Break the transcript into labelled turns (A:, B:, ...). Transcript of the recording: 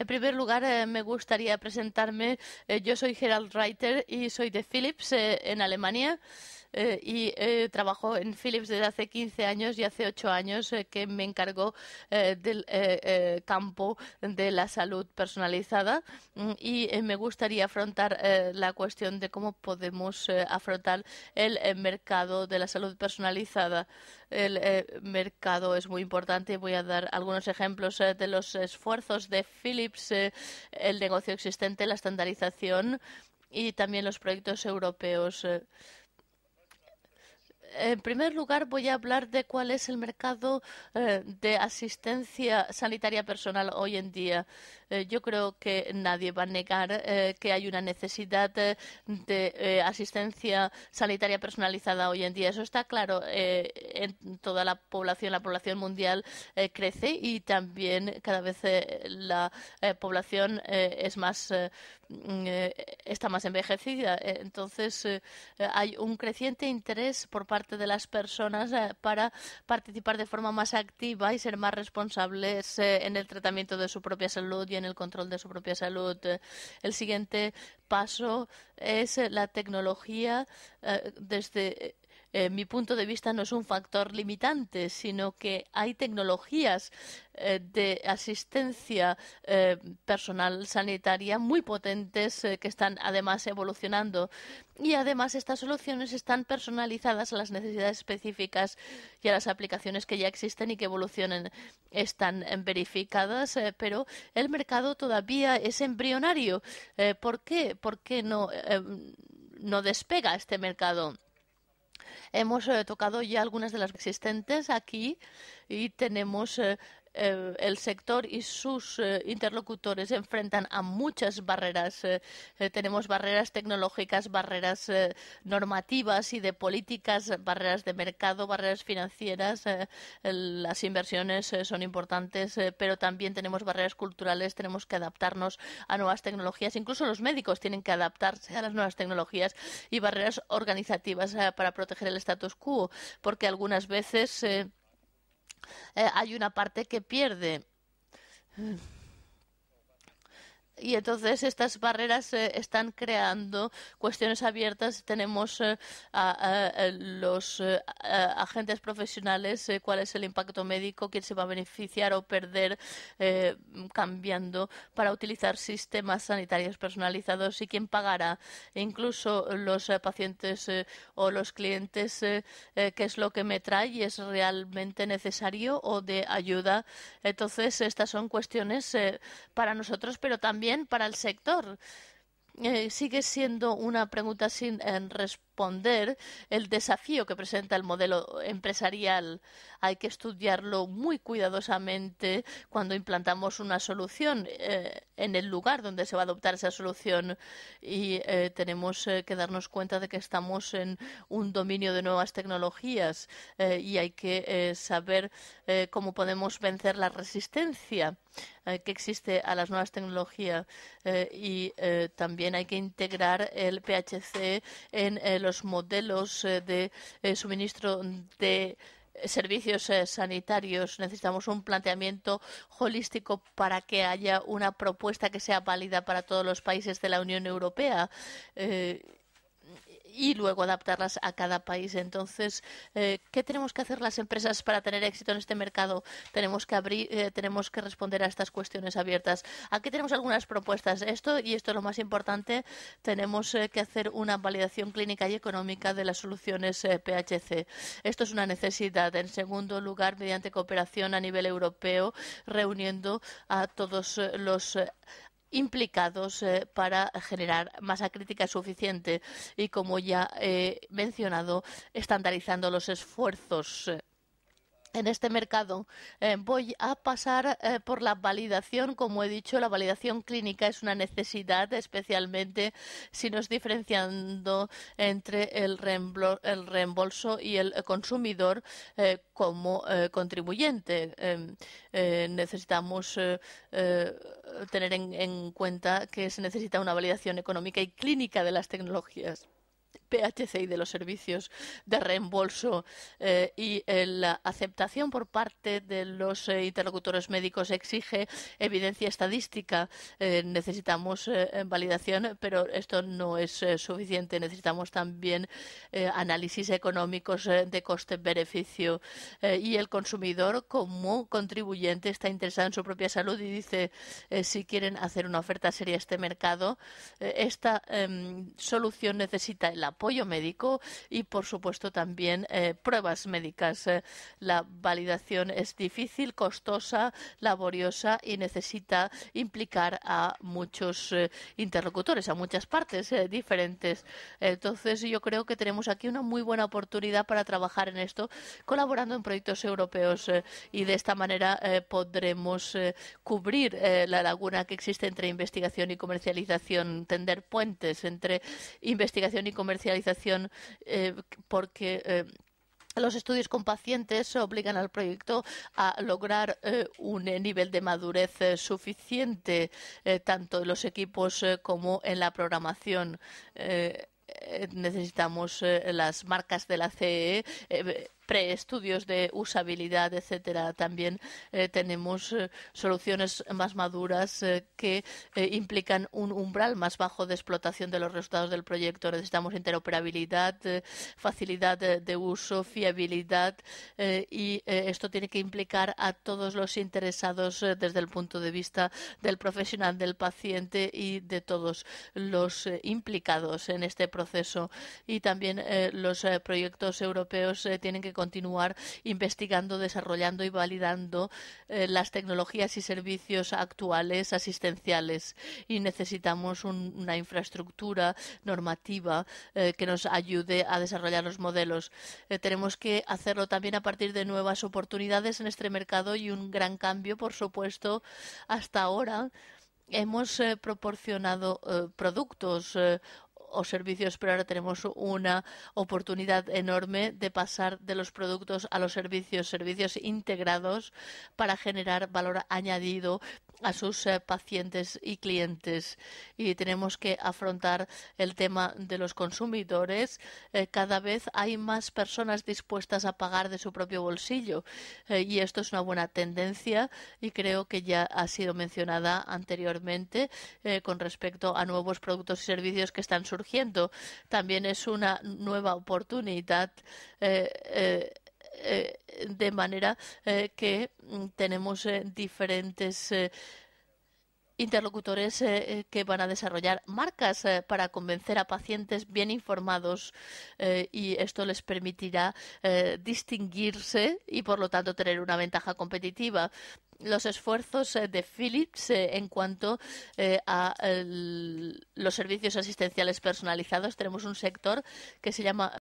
A: En primer lugar, eh, me gustaría presentarme. Eh, yo soy Gerald Reiter y soy de Philips eh, en Alemania. y trabajo en Philips desde hace 15 años y hace 8 años que me encargo del campo de la salud personalizada mm, y me gustaría afrontar la cuestión de cómo podemos afrontar el mercado de la salud personalizada. El mercado es muy importante. y Voy a dar algunos ejemplos de los esfuerzos de Philips eh, el negocio existente, la estandarización y también los proyectos europeos. Eh. En primer lugar, voy a hablar de cuál es el mercado eh, de asistencia sanitaria personal hoy en día. Eh, yo creo que nadie va a negar eh, que hay una necesidad eh, de asistencia sanitaria personalizada hoy en día. Eso está claro. en toda la población, la población mundial crece y también cada vez la población es más mm, está más envejecida. Entonces hay un creciente interés por parte de las personas para participar de forma más activa y ser más responsables en el tratamiento de su propia salud en el control de su propia salud. Eh, el siguiente paso es eh, la tecnología eh, desde eh, mi punto de vista, no es un factor limitante, sino que hay tecnologías eh, de asistencia eh, personal sanitaria muy potentes que están además evolucionando. Y además estas soluciones están personalizadas a las necesidades específicas y a las aplicaciones que ya existen y que evolucionen. Están verificadas, pero el mercado todavía es embrionario. ¿Por qué? ¿Por qué no, no despega este mercado? hemos eh, tocado ya algunas de las existentes aquí y tenemos eh, eh, el sector y sus eh, interlocutores enfrentan a muchas barreras. Eh, tenemos barreras tecnológicas, barreras normativas y de políticas, barreras de mercado, barreras financieras. las inversiones son importantes, pero también tenemos barreras culturales, tenemos que adaptarnos a nuevas tecnologías. Incluso los médicos tienen que adaptarse a las nuevas tecnologías y barreras organizativas para proteger el status quo, porque algunas veces eh, hay una parte que pierde y entonces estas barreras eh, están creando cuestiones abiertas. Tenemos eh, a, los eh, agentes profesionales, cuál es el impacto médico, quién se va a beneficiar o perder, cambiando para utilizar sistemas sanitarios personalizados y quién pagará. E incluso los pacientes o los clientes, qué es lo que me trae y es realmente necesario o de ayuda. Entonces, estas son cuestiones para nosotros, pero también para el sector. Eh, sigue siendo una pregunta sin respuesta responder el desafío que presenta el modelo empresarial. Hay que estudiarlo muy cuidadosamente cuando implantamos una solución eh, en el lugar donde se va a adoptar esa solución y eh, tenemos eh, que darnos cuenta de que estamos en un dominio de nuevas tecnologías y hay que saber cómo podemos vencer la resistencia que existe a las nuevas tecnologías y también hay que integrar el PHC en los los modelos eh, de eh, suministro de servicios eh, sanitarios. Necesitamos un planteamiento holístico para que haya una propuesta que sea válida para todos los países de la Unión Europea y luego adaptarlas a cada país. Entonces, eh, ¿qué tenemos que hacer las empresas para tener éxito en este mercado? Tenemos que abrir, eh, tenemos que responder a estas cuestiones abiertas. Aquí tenemos algunas propuestas. Esto y esto es lo más importante. Tenemos eh, que hacer una validación clínica y económica de las soluciones PHC. Esto es una necesidad. En segundo lugar, mediante cooperación a nivel europeo, reuniendo a todos los implicados eh, para generar masa crítica suficiente y, como ya he mencionado, estandarizando los esfuerzos eh, en este mercado. Eh, voy a pasar eh, por la validación, como he dicho, la validación clínica es una necesidad, especialmente si nos diferenciando entre el, reembolso, y el consumidor eh, como contribuyente. Em, necesitamos tener en cuenta que se necesita una validación económica y clínica de las tecnologías. PHC y de los servicios de reembolso eh, y eh, la aceptación por parte de los eh, interlocutores médicos exige evidencia estadística. necesitamos validación, pero esto no es suficiente. Necesitamos también análisis económicos de coste-beneficio y el consumidor como contribuyente está interesado en su propia salud y dice si quieren hacer una oferta seria a este mercado, esta em, solución necesita el apoyo apoyo médico y, por supuesto, también eh, pruebas médicas. Eh, la validación es difícil, costosa, laboriosa y necesita implicar a muchos eh, interlocutores, a muchas partes diferentes. Entonces, yo creo que tenemos aquí una muy buena oportunidad para trabajar en esto, colaborando en proyectos europeos y de esta manera podremos cubrir la laguna que existe entre investigación y comercialización, tender puentes entre investigación y comercialización eh, porque eh, los estudios con pacientes obligan al proyecto a lograr eh, un nivel de madurez suficiente, tanto en los equipos como en la programación necesitamos las marcas de la CE preestudios de usabilidad, etcétera. También eh, tenemos eh, soluciones más maduras eh, que implican un umbral más bajo de explotación de los resultados del proyecto. Necesitamos interoperabilidad, facilidad de, uso, fiabilidad y esto tiene que implicar a todos los interesados desde el punto de vista del profesional, del paciente y de todos los implicados en este proceso. Y también los proyectos europeos tienen que continuar investigando, desarrollando y validando eh, las tecnologías y servicios actuales asistenciales. Y necesitamos una infraestructura normativa eh, que nos ayude a desarrollar los modelos. Eh, tenemos que hacerlo también a partir de nuevas oportunidades en este mercado y un gran cambio, por supuesto, hasta ahora hemos proporcionado productos o servicios, pero ahora tenemos una oportunidad enorme de pasar de los productos a los servicios, servicios integrados para generar valor añadido a sus eh, pacientes y clientes y tenemos que afrontar el tema de los consumidores. Eh, cada vez hay más personas dispuestas a pagar de su propio bolsillo eh, y esto es una buena tendencia y creo que ya ha sido mencionada anteriormente con respecto a nuevos productos y servicios que están surgiendo. También es una nueva oportunidad eh, de manera eh, que mm, tenemos eh, diferentes interlocutores que van a desarrollar marcas para convencer a pacientes bien informados y esto les permitirá distinguirse y por lo tanto tener una ventaja competitiva los esfuerzos de Philips en cuanto a los servicios asistenciales personalizados. Tenemos un sector que se llama